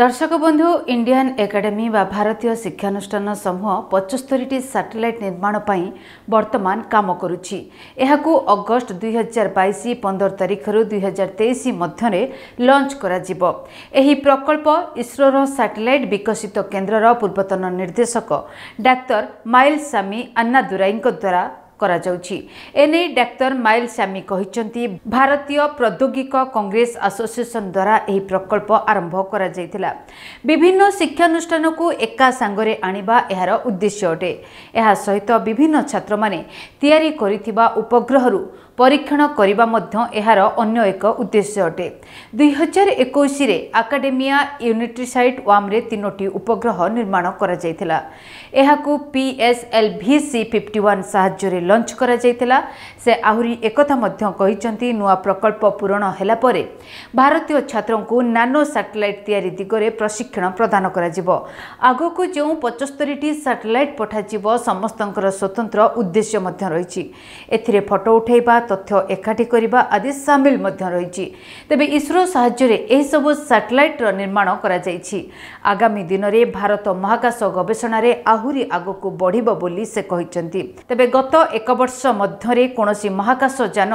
ଦର୍ଶକ ବନ୍ଧୁ Indian academy ବା ଭାରତୀୟ ଶିକ୍ଷାନୁଷ୍ଠାନ ସମୂହ ପଚସ୍ତରୀଟି ସାଟେଲାଇଟ୍ ନିର୍ମାଣ ପାଇଁ ବର୍ତ୍ତମାନ କାମ କରୁଛି ଏହାକୁ ଅଗଷ୍ଟ ଦୁଇହଜାର ବାଇଶ ପନ୍ଦର ତାରିଖରୁ ଦୁଇହଜାର ତେଇଶ ମଧ୍ୟରେ ଲଞ୍ଚ କରାଯିବ ଏହି ପ୍ରକଳ୍ପ ଇସ୍ରୋର ସାଟେଲାଇଟ୍ ବିକଶିତ କେନ୍ଦ୍ରର ପୂର୍ବତନ ନିର୍ଦ୍ଦେଶକ ଡାକ୍ତର ମାଇଲ୍ ସାମି ଆନ୍ନାଦୁରାଇଙ୍କ ଦ୍ୱାରା କରାଯାଉଛି ଏନେଇ ଡାକ୍ତର ମାଇଲ ସ୍ୟାମି କହିଛନ୍ତି ଭାରତୀୟ ପ୍ରାଦ୍ୟୋଗିକ କଂଗ୍ରେସ ଆସୋସିଏସନ ଦ୍ୱାରା ଏହି ପ୍ରକଳ୍ପ ଆରମ୍ଭ କରାଯାଇଥିଲା ବିଭିନ୍ନ ଶିକ୍ଷାନୁଷ୍ଠାନକୁ ଏକା ସାଙ୍ଗରେ ଆଣିବା ଏହାର ଉଦ୍ଦେଶ୍ୟ ଅଟେ ଏହା ସହିତ ବିଭିନ୍ନ ଛାତ୍ରମାନେ ତିଆରି କରିଥିବା ଉପଗ୍ରହରୁ ପରୀକ୍ଷଣ କରିବା ମଧ୍ୟ ଏହାର ଅନ୍ୟ ଏକ ଉଦ୍ଦେଶ୍ୟ ଅଟେ ଦୁଇହଜାର ଏକୋଇଶରେ ଆକାଡେମିଆ ୟୁନିଟ୍ରିସାଇଟ୍ ୱାମ୍ରେ ତିନୋଟି ଉପଗ୍ରହ ନିର୍ମାଣ କରାଯାଇଥିଲା ଏହାକୁ PSL V C fifty one ସାହାଯ୍ୟରେ ଲଞ୍ଚ କରାଯାଇଥିଲା ସେ ଆହୁରି ଏକଥା ମଧ୍ୟ କହିଛନ୍ତି ନୂଆ ପ୍ରକଳ୍ପ ପୂରଣ ହେଲା ପରେ ଭାରତୀୟ ଛାତ୍ରଙ୍କୁ ନାନୋ ସାଟେଲାଇଟ୍ ତିଆରି ଦିଗରେ ପ୍ରଶିକ୍ଷଣ ପ୍ରଦାନ କରାଯିବ ଆଗକୁ ଯେଉଁ ପଞ୍ଚସ୍ତରୀଟି ସାଟେଲାଇଟ୍ ପଠାଯିବ ସମସ୍ତଙ୍କର ସ୍ୱତନ୍ତ୍ର ଉଦ୍ଦେଶ୍ୟ ମଧ୍ୟ ରହିଛି ଏଥିରେ ଫଟୋ ଉଠାଇବା ତଥ୍ୟ ଏକାଠି କରିବା ଆଦି ସାମିଲ ମଧ୍ୟ ରହିଛି ତେବେ ଇସ୍ରୋ ସାହାଯ୍ୟରେ ଏହିସବୁ ସାଟେଲାଇଟ୍ର ନିର୍ମାଣ କରାଯାଇଛି ଆଗାମୀ ଦିନରେ ଭାରତ ମହାକାଶ ଗବେଷଣାରେ ଆହୁରି ଆଗକୁ ବଢ଼ିବ ବୋଲି ସେ କହିଛନ୍ତି ତେବେ ଗତ ଏକ ବର୍ଷ ମଧ୍ୟରେ କୌଣସି ମହାକାଶ ଯାନ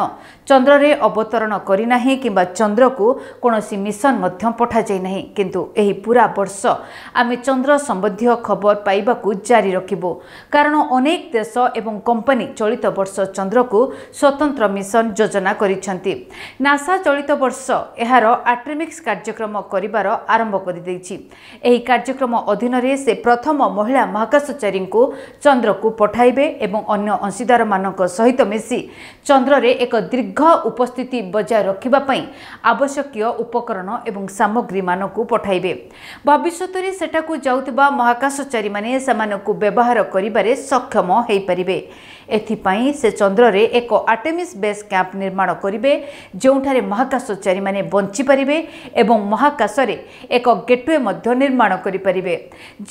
ଚନ୍ଦ୍ରରେ ଅବତରଣ କରିନାହିଁ କିମ୍ବା ଚନ୍ଦ୍ରକୁ କୌଣସି ମିଶନ ମଧ୍ୟ ପଠାଯାଇ ନାହିଁ କିନ୍ତୁ ଏହି ପୁରା ବର୍ଷ ଆମେ ଚନ୍ଦ୍ର ସମ୍ବନ୍ଧୀୟ ଖବର ପାଇବାକୁ ଜାରି ରଖିବୁ କାରଣ ଅନେକ ଦେଶ ଏବଂ କମ୍ପାନୀ ଚଳିତ ବର୍ଷ ଚନ୍ଦ୍ରକୁ ସ୍ୱତନ୍ତ୍ର ମିଶନ ଯୋଜନା କରିଛନ୍ତି ନାସା ଚଳିତ ବର୍ଷ ଏହାର ଆଟ୍ରିମିକ୍ସ କାର୍ଯ୍ୟକ୍ରମ କରିବାର ଆରମ୍ଭ କରିଦେଇଛି ଏହି କାର୍ଯ୍ୟକ୍ରମ ଅଧୀନରେ ସେ ପ୍ରଥମ ମହିଳା ମହାକାଶଚାରୀଙ୍କୁ ଚନ୍ଦ୍ରକୁ ପଠାଇବେ ଏବଂ ଅନ୍ୟ ଅଂଶୀଦାରମାନଙ୍କ ସହିତ ମିଶି ଚନ୍ଦ୍ରରେ ଏକ ଦୀର୍ଘ ଉପସ୍ଥିତି ବଜାୟ ରଖିବା ପାଇଁ ଆବଶ୍ୟକୀୟ ଉପକରଣ ଏବଂ ସାମଗ୍ରୀମାନଙ୍କୁ ପଠାଇବେ ଭବିଷ୍ୟତରେ ସେଠାକୁ ଯାଉଥିବା ମହାକାଶଚାରୀମାନେ ସେମାନଙ୍କୁ ବ୍ୟବହାର କରିବାରେ ସକ୍ଷମ ହୋଇପାରିବେ ଏଥିପାଇଁ ସେ ଚନ୍ଦ୍ରରେ ଏକ ଆଟମି ଅଫିସ୍ ବେସ୍ କ୍ୟାମ୍ପ ନିର୍ମାଣ କରିବେ ଯେଉଁଠାରେ ମହାକାଶଚାରୀମାନେ ବଞ୍ଚିପାରିବେ ଏବଂ ମହାକାଶରେ ଏକ ଗେଟୱେ ମଧ୍ୟ ନିର୍ମାଣ କରିପାରିବେ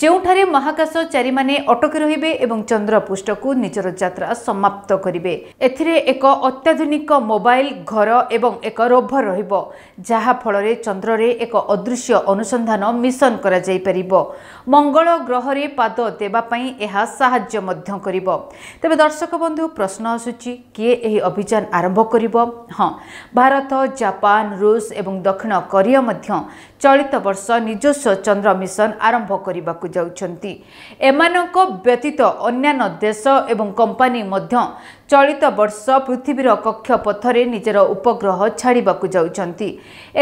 ଯେଉଁଠାରେ ମହାକାଶଚାରୀମାନେ ଅଟକି ରହିବେ ଏବଂ ଚନ୍ଦ୍ରପୃଷ୍ଠକୁ ନିଜର ଯାତ୍ରା ସମାପ୍ତ କରିବେ ଏଥିରେ ଏକ ଅତ୍ୟାଧୁନିକ ମୋବାଇଲ ଘର ଏବଂ ଏକ ରୋଭର ରହିବ ଯାହାଫଳରେ ଚନ୍ଦ୍ରରେ ଏକ ଅଦୃଶ୍ୟ ଅନୁସନ୍ଧାନ ମିଶନ କରାଯାଇପାରିବ ମଙ୍ଗଳ ଗ୍ରହରେ ପାଦ ଦେବା ପାଇଁ ଏହା ସାହାଯ୍ୟ ମଧ୍ୟ କରିବ ତେବେ ଦର୍ଶକ ବନ୍ଧୁ ପ୍ରଶ୍ନ ଆସୁଛି କିଏ ଏହି ଅଭିଯୋଗ ଅଭିଯାନ ଆରମ୍ଭ କରିବ ହଁ ଭାରତ ଜାପାନ ରୁଷ ଏବଂ ଦକ୍ଷିଣ କୋରିଆ ମଧ୍ୟ ଚଳିତ ବର୍ଷ ନିଜସ୍ୱ ଚନ୍ଦ୍ର ମିଶନ ଆରମ୍ଭ କରିବାକୁ ଯାଉଛନ୍ତି ଏମାନଙ୍କ ବ୍ୟତୀତ ଅନ୍ୟାନ୍ୟ ଦେଶ ଏବଂ କମ୍ପାନୀ ମଧ୍ୟ ଚଳିତ ବର୍ଷ ପୃଥିବୀର କକ୍ଷ ପଥରେ ନିଜର ଉପଗ୍ରହ ଛାଡ଼ିବାକୁ ଯାଉଛନ୍ତି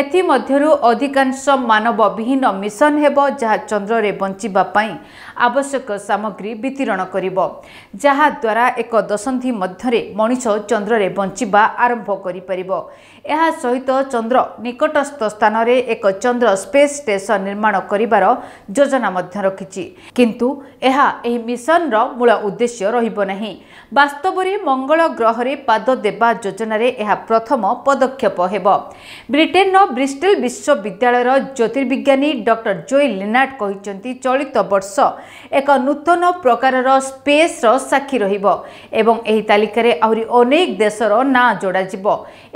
ଏଥିମଧ୍ୟରୁ ଅଧିକାଂଶ ମାନବ ବିହୀନ ମିଶନ ହେବ ଯାହା ଚନ୍ଦ୍ରରେ ବଞ୍ଚିବା ପାଇଁ ଆବଶ୍ୟକ ସାମଗ୍ରୀ ବିତରଣ କରିବ ଯାହାଦ୍ୱାରା ଏକ ଦଶନ୍ଧି ମଧ୍ୟରେ ମଣିଷ ଚନ୍ଦ୍ରରେ ବଞ୍ଚିବା ଆରମ୍ଭ କରିପାରିବ ଏହା ସହିତ ଚନ୍ଦ୍ର ନିକଟସ୍ଥ ସ୍ଥାନରେ ଏକ ଚନ୍ଦ୍ର ସ୍ପେସ୍ ଷ୍ଟେସନ୍ ନିର୍ମାଣ କରିବାର ଯୋଜନା ମଧ୍ୟ ରଖିଛି କିନ୍ତୁ ଏହା ଏହି ମିଶନ୍ର ମୂଳ ଉଦ୍ଦେଶ୍ୟ ରହିବ ନାହିଁ ବାସ୍ତବରେ ମଙ୍ଗଳ ଗ୍ରହରେ ପାଦ ଦେବା ଯୋଜନାରେ ଏହା ପ୍ରଥମ ପଦକ୍ଷେପ ହେବ ବ୍ରିଟେନ୍ର ବ୍ରିଷ୍ଟେଲ୍ ବିଶ୍ୱବିଦ୍ୟାଳୟର ଜ୍ୟୋତିର୍ବିଜ୍ଞାନୀ ଡକ୍ଟର ଜୋଇ ଲିନାଟ୍ କହିଛନ୍ତି ଚଳିତ ବର୍ଷ ଏକ ନୂତନ ପ୍ରକାରର ସ୍ପେସ୍ର ସାକ୍ଷୀ ରହିବ ଏବଂ ଏହି ତାଲିକାରେ ଆହୁରି ଅନେକ ଦେଶର ନାଁ ଯୋଡ଼ାଯିବ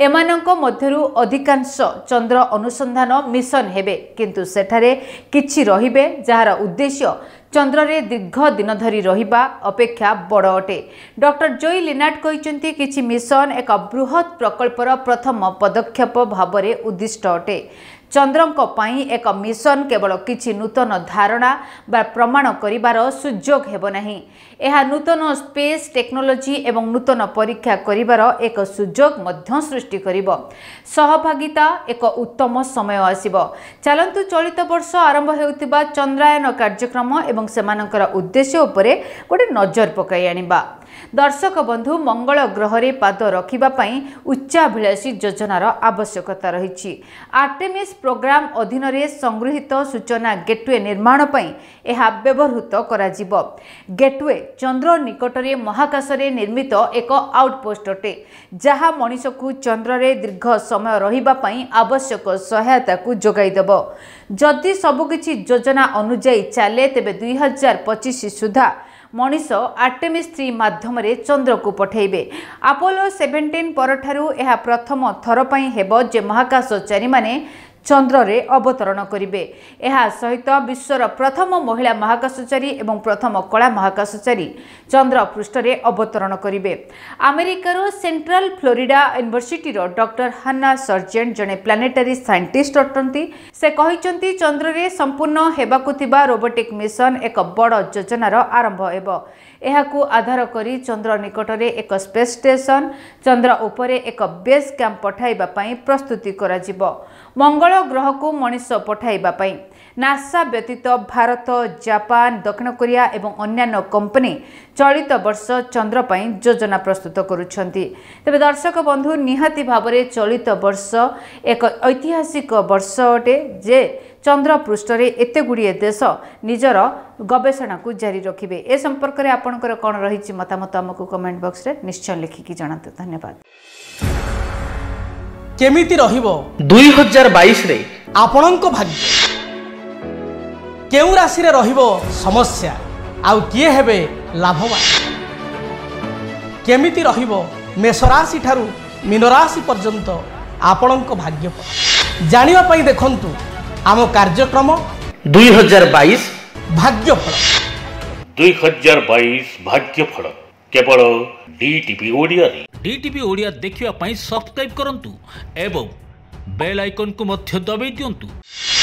ଏମାନଙ୍କ ମଧ୍ୟରୁ ଅଧିକାଂଶ ଚନ୍ଦ୍ର ଅନୁସନ୍ଧାନ ମିଶନ୍ ହେବ ନେବେ କିନ୍ତୁ ସେଠାରେ କିଛି ରହିବେ ଯାହାର ଉଦ୍ଦେଶ୍ୟ ଚନ୍ଦ୍ରରେ ଦୀର୍ଘ ଦିନ ଧରି ରହିବା ଅପେକ୍ଷା ବଡ଼ ଅଟେ ଡକ୍ଟର ଜୋଇ ଲିନାଟ୍ କହିଛନ୍ତି କିଛି ମିଶନ ଏକ ବୃହତ୍ ପ୍ରକଳ୍ପର ପ୍ରଥମ ପଦକ୍ଷେପ ଭାବରେ ଉଦ୍ଦିଷ୍ଟ ଅଟେ ଚନ୍ଦ୍ରଙ୍କ ପାଇଁ ଏକ ମିଶନ କେବଳ କିଛି ନୂତନ ଧାରଣା ବା ପ୍ରମାଣ କରିବାର ସୁଯୋଗ ହେବ ନାହିଁ ଏହା ନୂତନ ସ୍ପେସ୍ ଟେକ୍ନୋଲୋଜି ଏବଂ ନୂତନ ପରୀକ୍ଷା କରିବାର ଏକ ସୁଯୋଗ ମଧ୍ୟ ସୃଷ୍ଟି କରିବ ସହଭାଗିତା ଏକ ଉତ୍ତମ ସମୟ ଆସିବ ଚାଲନ୍ତୁ ଚଳିତ ବର୍ଷ ଆରମ୍ଭ ହେଉଥିବା ଚନ୍ଦ୍ରାୟନ କାର୍ଯ୍ୟକ୍ରମ ଏବଂ ସେମାନଙ୍କର ଉଦ୍ଦେଶ୍ୟ ଉପରେ ଗୋଟିଏ ନଜର ପକାଇ ଆଣିବା ଦର୍ଶକ ବନ୍ଧୁ ମଙ୍ଗଳ ଗ୍ରହରେ ପାଦ ରଖିବା ପାଇଁ ଉଚ୍ଚାଭିଳାଷୀ ଯୋଜନାର ଆବଶ୍ୟକତା ରହିଛି ଆର୍ଟେମିସ୍ ପ୍ରୋଗ୍ରାମ ଅଧୀନରେ ସଂଗୃହୀତ ସୂଚନା ଗେଟ୍ୱେ ନିର୍ମାଣ ପାଇଁ ଏହା ବ୍ୟବହୃତ କରାଯିବ ଗେଟ୍ୱେ ଚନ୍ଦ୍ର ନିକଟରେ ମହାକାଶରେ ନିର୍ମିତ ଏକ ଆଉଟପୋଷ୍ଟ ଅଟେ ଯାହା ମଣିଷକୁ ଚନ୍ଦ୍ରରେ ଦୀର୍ଘ ସମୟ ରହିବା ପାଇଁ ଆବଶ୍ୟକ ସହାୟତାକୁ ଯୋଗାଇଦେବ ଯଦି ସବୁକିଛି ଯୋଜନା ଅନୁଯାୟୀ ଚାଲେ ତେବେ ଦୁଇହଜାର ପଚିଶ ସୁଦ୍ଧା ମଣିଷ ଆର୍ଟେମିସ୍ ଥ୍ରୀ ମାଧ୍ୟମରେ ଚନ୍ଦ୍ରକୁ ପଠାଇବେ ଆପୋଲୋ ସେଭେନଟିନ୍ ପରଠାରୁ ଏହା ପ୍ରଥମ ଥର ପାଇଁ ହେବ ଯେ ମହାକାଶଚାରୀମାନେ ଚନ୍ଦ୍ରରେ ଅବତରଣ କରିବେ ଏହା ସହିତ ବିଶ୍ୱର ପ୍ରଥମ ମହିଳା ମହାକାଶଚାରୀ ଏବଂ ପ୍ରଥମ କଳା ମହାକାଶଚାରୀ ଚନ୍ଦ୍ର ପୃଷ୍ଠରେ ଅବତରଣ କରିବେ ଆମେରିକାର ସେଣ୍ଟ୍ରାଲ ଫ୍ଲୋରିଡ଼ା ୟୁନିଭର୍ସିଟିର ଡକ୍ଟର ହାନ୍ନା ସର୍ଜେଣ୍ଟ ଜଣେ ପ୍ଲାନେଟାରୀ ସାଇଣ୍ଟିଷ୍ଟ ଅଟନ୍ତି ସେ କହିଛନ୍ତି ଚନ୍ଦ୍ରରେ ସମ୍ପୂର୍ଣ୍ଣ ହେବାକୁ ଥିବା ରୋବୋଟିକ୍ ମିଶନ ଏକ ବଡ଼ ଯୋଜନାର ଆରମ୍ଭ ହେବ ଏହାକୁ ଆଧାର କରି ଚନ୍ଦ୍ର ନିକଟରେ ଏକ ସ୍ପେସ୍ ଷ୍ଟେସନ୍ ଚନ୍ଦ୍ର ଉପରେ ଏକ ବେସ୍ କ୍ୟାମ୍ପ ପଠାଇବା ପାଇଁ ପ୍ରସ୍ତୁତି କରାଯିବ ମଙ୍ଗଳ ଗ୍ରହକୁ ମଣିଷ ପଠାଇବା ପାଇଁ ନାସା ବ୍ୟତୀତ ଭାରତ ଜାପାନ ଦକ୍ଷିଣ କୋରିଆ ଏବଂ ଅନ୍ୟାନ୍ୟ କମ୍ପାନୀ ଚଳିତ ବର୍ଷ ଚନ୍ଦ୍ର ପାଇଁ ଯୋଜନା ପ୍ରସ୍ତୁତ କରୁଛନ୍ତି ତେବେ ଦର୍ଶକ ବନ୍ଧୁ ନିହାତି ଭାବରେ ଚଳିତ ବର୍ଷ ଏକ ଐତିହାସିକ ବର୍ଷ ଅଟେ ଯେ ଚନ୍ଦ୍ର ପୃଷ୍ଠରେ ଏତେ ଗୁଡ଼ିଏ ଦେଶ ନିଜର ଗବେଷଣାକୁ ଜାରି ରଖିବେ ଏ ସମ୍ପର୍କରେ ଆପଣଙ୍କର କ'ଣ ରହିଛି ମତାମତ ଆମକୁ କମେଣ୍ଟ ବକ୍ସରେ ନିଶ୍ଚୟ ଲେଖିକି ଜଣାନ୍ତୁ ଧନ୍ୟବାଦ କେମିତି ରହିବ ଦୁଇ ହଜାର ବାଇଶରେ ଆପଣଙ୍କ ଭାଗ୍ୟ কেউ রাশিরে রহব সমস্যা আউ কিয়ে হবে লাভবান কেমিতি রহব মেষরাশি ঠার মীনরাশি পর্যন্ত ଆପଣଙ୍କ ଭାଗ୍ୟ ଜାଣିବା ପାଇଁ ଦେଖନ୍ତୁ ଆମ କାର୍ଯ୍ୟକ୍ରମ ଦୁଇ ହଜାର ବାଇଶ ଭାଗ୍ୟଫଳ ଦୁଇ ହଜାର ବାଇଶ ଭାଗ୍ୟଫଳ କେବଳ ଡିଟିଭି ଓଡ଼ିଆରେ ଡିଟିଭି ଓଡ଼ିଆ ଦେଖିବା ପାଇଁ ସବସ୍କ୍ରାଇବ୍ କରନ୍ତୁ ଏବଂ ବେଲ୍ ଆଇକନ୍କୁ ମଧ୍ୟ ଦବାଇ ଦିଅନ୍ତୁ